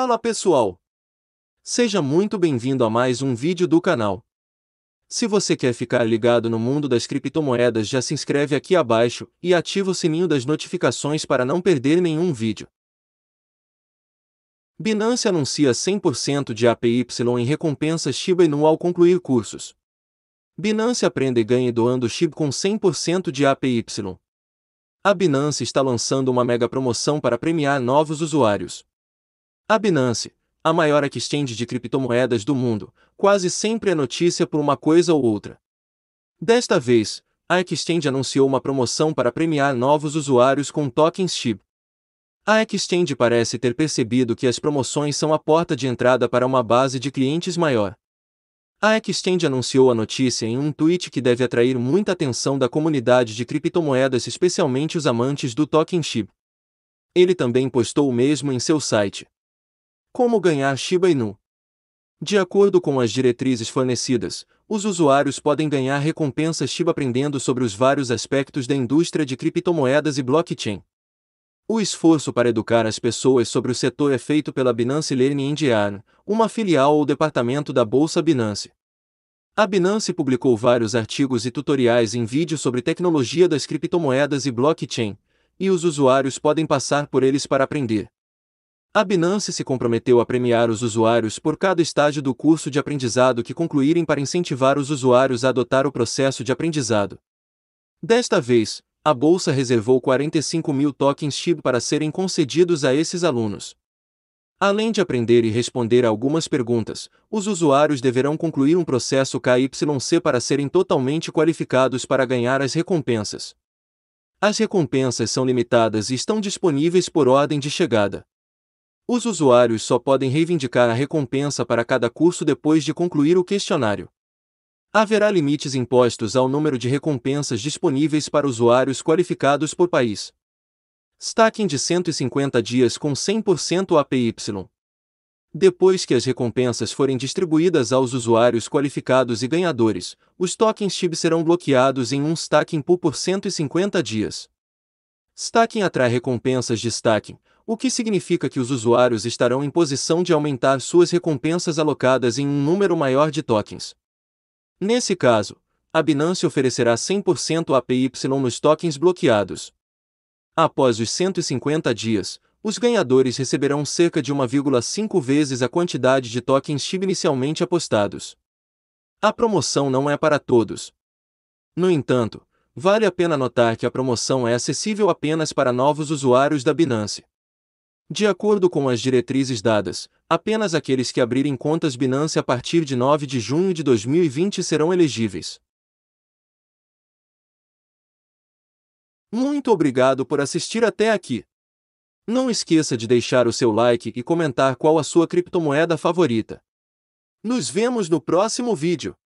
Fala pessoal! Seja muito bem-vindo a mais um vídeo do canal. Se você quer ficar ligado no mundo das criptomoedas já se inscreve aqui abaixo e ativa o sininho das notificações para não perder nenhum vídeo. Binance anuncia 100% de APY em recompensa Shiba Inu ao concluir cursos. Binance aprende e ganha doando Shiba com 100% de APY. A Binance está lançando uma mega promoção para premiar novos usuários. A Binance, a maior exchange de criptomoedas do mundo, quase sempre é notícia por uma coisa ou outra. Desta vez, a exchange anunciou uma promoção para premiar novos usuários com tokens SHIB. A exchange parece ter percebido que as promoções são a porta de entrada para uma base de clientes maior. A Exchange anunciou a notícia em um tweet que deve atrair muita atenção da comunidade de criptomoedas, especialmente os amantes do token SHIB. Ele também postou o mesmo em seu site. Como ganhar Shiba Inu? De acordo com as diretrizes fornecidas, os usuários podem ganhar recompensas Shiba aprendendo sobre os vários aspectos da indústria de criptomoedas e blockchain. O esforço para educar as pessoas sobre o setor é feito pela Binance Learning Indiana, uma filial ou departamento da Bolsa Binance. A Binance publicou vários artigos e tutoriais em vídeo sobre tecnologia das criptomoedas e blockchain, e os usuários podem passar por eles para aprender. A Binance se comprometeu a premiar os usuários por cada estágio do curso de aprendizado que concluírem para incentivar os usuários a adotar o processo de aprendizado. Desta vez, a bolsa reservou 45 mil tokens SHIB para serem concedidos a esses alunos. Além de aprender e responder a algumas perguntas, os usuários deverão concluir um processo KYC para serem totalmente qualificados para ganhar as recompensas. As recompensas são limitadas e estão disponíveis por ordem de chegada. Os usuários só podem reivindicar a recompensa para cada curso depois de concluir o questionário. Haverá limites impostos ao número de recompensas disponíveis para usuários qualificados por país. Stacking de 150 dias com 100% APY. Depois que as recompensas forem distribuídas aos usuários qualificados e ganhadores, os tokens TIB serão bloqueados em um stacking pool por 150 dias. Stacking atrai recompensas de stacking, o que significa que os usuários estarão em posição de aumentar suas recompensas alocadas em um número maior de tokens. Nesse caso, a Binance oferecerá 100% APY nos tokens bloqueados. Após os 150 dias, os ganhadores receberão cerca de 1,5 vezes a quantidade de tokens SHIB inicialmente apostados. A promoção não é para todos. No entanto, vale a pena notar que a promoção é acessível apenas para novos usuários da Binance. De acordo com as diretrizes dadas, apenas aqueles que abrirem contas Binance a partir de 9 de junho de 2020 serão elegíveis. Muito obrigado por assistir até aqui. Não esqueça de deixar o seu like e comentar qual a sua criptomoeda favorita. Nos vemos no próximo vídeo.